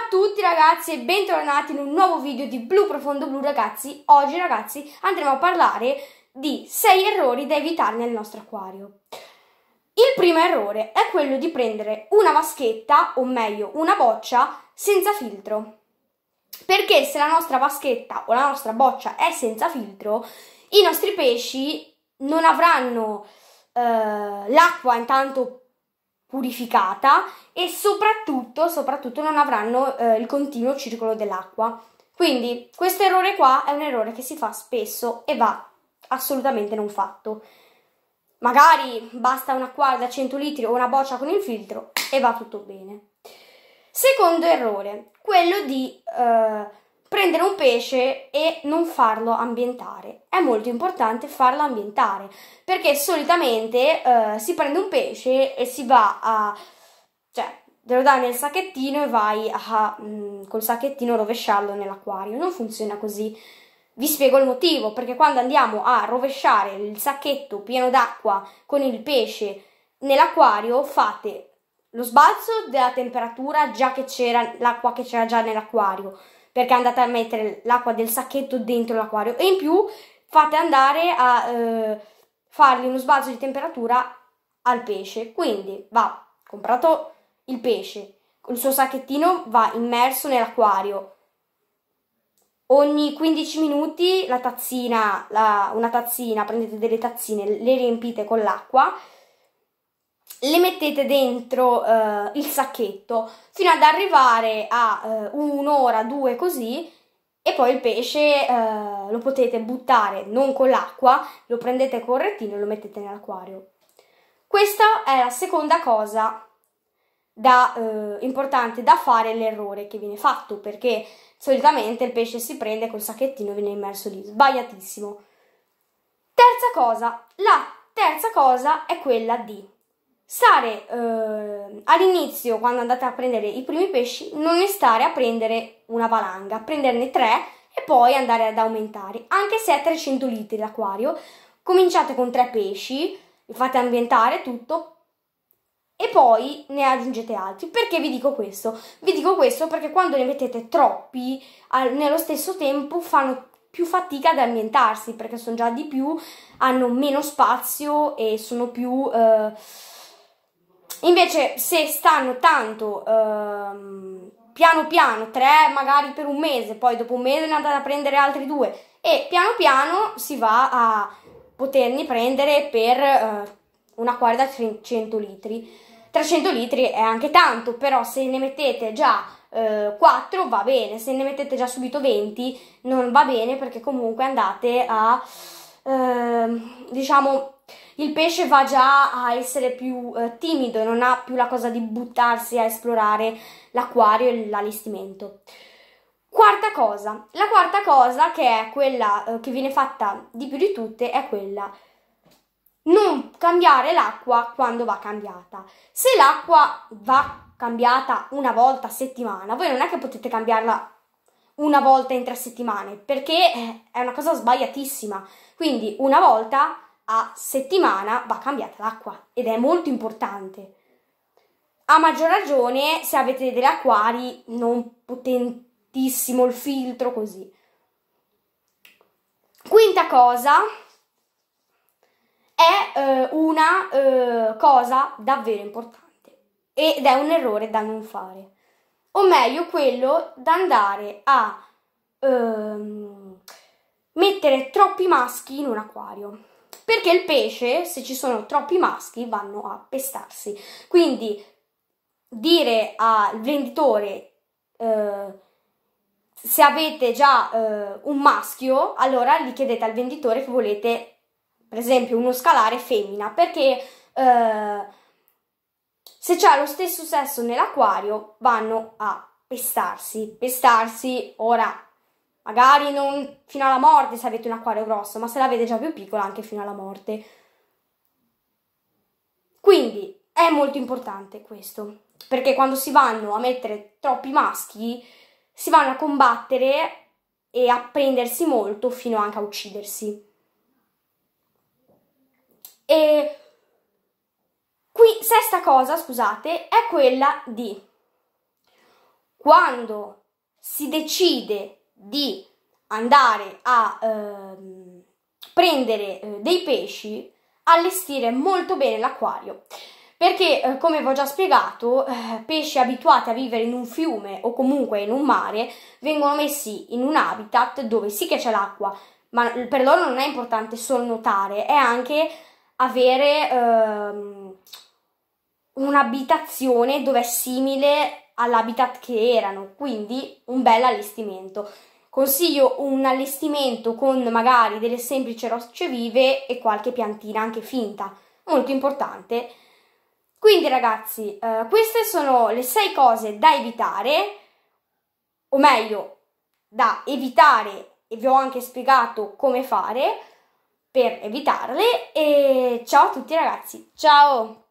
Ciao a tutti ragazzi e bentornati in un nuovo video di Blu Profondo Blu ragazzi. Oggi ragazzi andremo a parlare di 6 errori da evitare nel nostro acquario. Il primo errore è quello di prendere una vaschetta, o meglio una boccia, senza filtro. Perché se la nostra vaschetta o la nostra boccia è senza filtro, i nostri pesci non avranno eh, l'acqua intanto purificata e soprattutto, soprattutto non avranno eh, il continuo circolo dell'acqua. Quindi questo errore qua è un errore che si fa spesso e va assolutamente non fatto. Magari basta un acquario da 100 litri o una boccia con il filtro e va tutto bene. Secondo errore, quello di eh, prendere un pesce e non farlo ambientare. È molto importante farlo ambientare perché solitamente eh, si prende un pesce e si va a... cioè te lo dai nel sacchettino e vai a, mh, mm, col sacchettino rovesciarlo nell'acquario. Non funziona così. Vi spiego il motivo, perché quando andiamo a rovesciare il sacchetto pieno d'acqua con il pesce nell'acquario fate lo sbalzo della temperatura già che c'era l'acqua che c'era già nell'acquario perché andate a mettere l'acqua del sacchetto dentro l'acquario e in più fate andare a eh, fargli uno sbalzo di temperatura al pesce. Quindi va comprato il pesce, il suo sacchettino va immerso nell'acquario. Ogni 15 minuti la tazzina, la, una tazzina, prendete delle tazzine, le riempite con l'acqua le mettete dentro eh, il sacchetto fino ad arrivare a eh, un'ora, due così e poi il pesce eh, lo potete buttare non con l'acqua, lo prendete con il rettino e lo mettete nell'acquario. Questa è la seconda cosa da, eh, importante da fare l'errore che viene fatto perché solitamente il pesce si prende col sacchettino e viene immerso lì, sbagliatissimo. Terza cosa, la terza cosa è quella di stare eh, all'inizio quando andate a prendere i primi pesci non è stare a prendere una valanga prenderne tre e poi andare ad aumentare anche se è 300 litri l'acquario cominciate con tre pesci li fate ambientare tutto e poi ne aggiungete altri perché vi dico questo vi dico questo perché quando ne mettete troppi al, nello stesso tempo fanno più fatica ad ambientarsi perché sono già di più hanno meno spazio e sono più eh, Invece se stanno tanto ehm, piano piano, tre magari per un mese, poi dopo un mese ne andate a prendere altri due e piano piano si va a poterne prendere per eh, un acquario da 300 litri. 300 litri è anche tanto, però se ne mettete già eh, 4 va bene, se ne mettete già subito 20 non va bene perché comunque andate a, eh, diciamo, il pesce va già a essere più eh, timido, non ha più la cosa di buttarsi a esplorare l'acquario e l'allestimento. Quarta cosa, la quarta cosa che è quella eh, che viene fatta di più di tutte è quella non cambiare l'acqua quando va cambiata. Se l'acqua va cambiata una volta a settimana, voi non è che potete cambiarla una volta in tre settimane perché eh, è una cosa sbagliatissima. Quindi una volta a settimana va cambiata l'acqua ed è molto importante. A maggior ragione se avete degli acquari non potentissimo il filtro così. Quinta cosa è eh, una eh, cosa davvero importante ed è un errore da non fare. O meglio, quello da andare a ehm, mettere troppi maschi in un acquario perché il pesce, se ci sono troppi maschi, vanno a pestarsi. Quindi dire al venditore eh, se avete già eh, un maschio, allora gli chiedete al venditore che volete, per esempio, uno scalare femmina, perché eh, se c'è lo stesso sesso nell'acquario vanno a pestarsi. Pestarsi, ora magari non fino alla morte se avete un acquario grosso, ma se l'avete già più piccola anche fino alla morte. Quindi è molto importante questo, perché quando si vanno a mettere troppi maschi, si vanno a combattere e a prendersi molto fino anche a uccidersi. E qui sesta cosa, scusate, è quella di quando si decide di andare a eh, prendere eh, dei pesci, allestire molto bene l'acquario. Perché, eh, come vi ho già spiegato, eh, pesci abituati a vivere in un fiume o comunque in un mare vengono messi in un habitat dove sì che c'è l'acqua, ma per loro non è importante solo nuotare, è anche avere ehm, un'abitazione dove è simile all'habitat che erano, quindi un bel allestimento. Consiglio un allestimento con magari delle semplici rocce vive e qualche piantina anche finta, molto importante. Quindi ragazzi, eh, queste sono le 6 cose da evitare, o meglio, da evitare e vi ho anche spiegato come fare per evitarle e ciao a tutti ragazzi, ciao!